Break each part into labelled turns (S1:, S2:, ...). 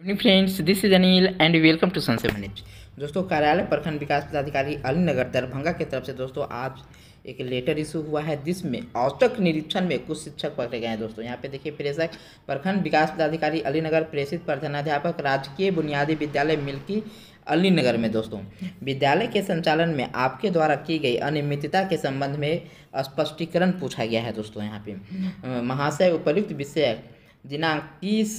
S1: evening friends this is Anil and welcome to सनसे मैनेज दोस्तों कार्यालय प्रखंड विकास पदाधिकारी अली नगर दरभंगा की तरफ से दोस्तों आज एक लेटर इशू हुआ है जिसमें औचक निरीक्षण में कुछ शिक्षक पकड़े गए हैं दोस्तों यहाँ पे देखिए प्रेषक प्रखंड विकास पदाधिकारी अली नगर प्रेषित प्रधानाध्यापक राजकीय बुनियादी विद्यालय मिल्की नगर में दोस्तों विद्यालय के संचालन में आपके द्वारा की गई अनियमितता के संबंध में स्पष्टीकरण पूछा गया है दोस्तों यहाँ पे महाशय उपयुक्त विषय दिनांक तीस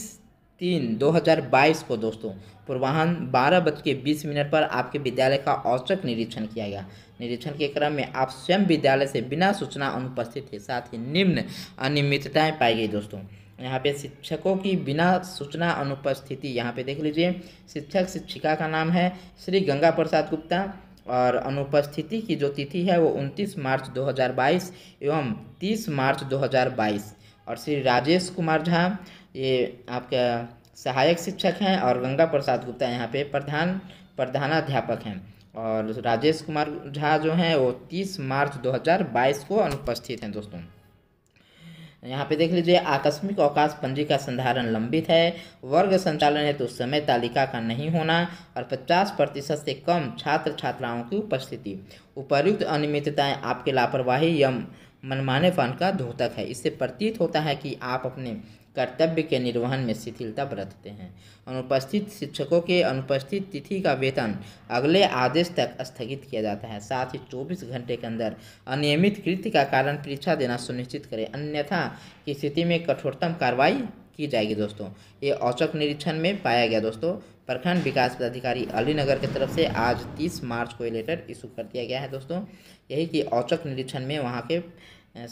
S1: तीन दो हज़ार बाईस को दोस्तों पूर्वाहन बारह बज के बीस मिनट पर आपके विद्यालय का औचक निरीक्षण किया गया निरीक्षण के क्रम में आप स्वयं विद्यालय से बिना सूचना अनुपस्थित थे साथ ही निम्न अनियमितताएँ पाई गई दोस्तों यहाँ पे शिक्षकों की बिना सूचना अनुपस्थिति यहाँ पे देख लीजिए शिक्षक शिक्षिका का नाम है श्री गंगा प्रसाद गुप्ता और अनुपस्थिति की जो तिथि है वो 29 मार्च 2022 एवं 30 मार्च 2022 और श्री राजेश कुमार झा ये आपका सहायक शिक्षक हैं और गंगा प्रसाद गुप्ता यहाँ पे प्रधान प्रधानाध्यापक हैं और राजेश कुमार झा जो हैं वो 30 मार्च 2022 को अनुपस्थित हैं दोस्तों यहाँ पे देख लीजिए आकस्मिक अवकाश पंजी का संधारण लंबित है वर्ग संचालन है तो समय तालिका का नहीं होना और 50 प्रतिशत से कम छात्र छात्राओं की उपस्थिति उपयुक्त अनियमितताएँ आपके लापरवाही एवं मनमाने फन का द्योतक है इससे प्रतीत होता है कि आप अपने कर्तव्य के निर्वहन में शिथिलता बरतते हैं अनुपस्थित शिक्षकों के अनुपस्थित तिथि का वेतन अगले आदेश तक स्थगित किया जाता है साथ ही 24 घंटे के अंदर अनियमित कृत्य का कारण परीक्षा देना सुनिश्चित करें अन्यथा की स्थिति में कठोरतम कार्रवाई की जाएगी दोस्तों ये औचक निरीक्षण में पाया गया दोस्तों प्रखंड विकास पदाधिकारी अली नगर की तरफ से आज 30 मार्च को ये लेटर इशू कर दिया गया है दोस्तों यही कि औचक निरीक्षण में वहाँ के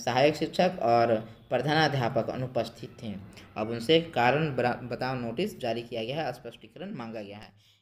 S1: सहायक शिक्षक और प्रधानाध्यापक अनुपस्थित थे अब उनसे कारण बताओ नोटिस जारी किया गया है स्पष्टीकरण मांगा गया है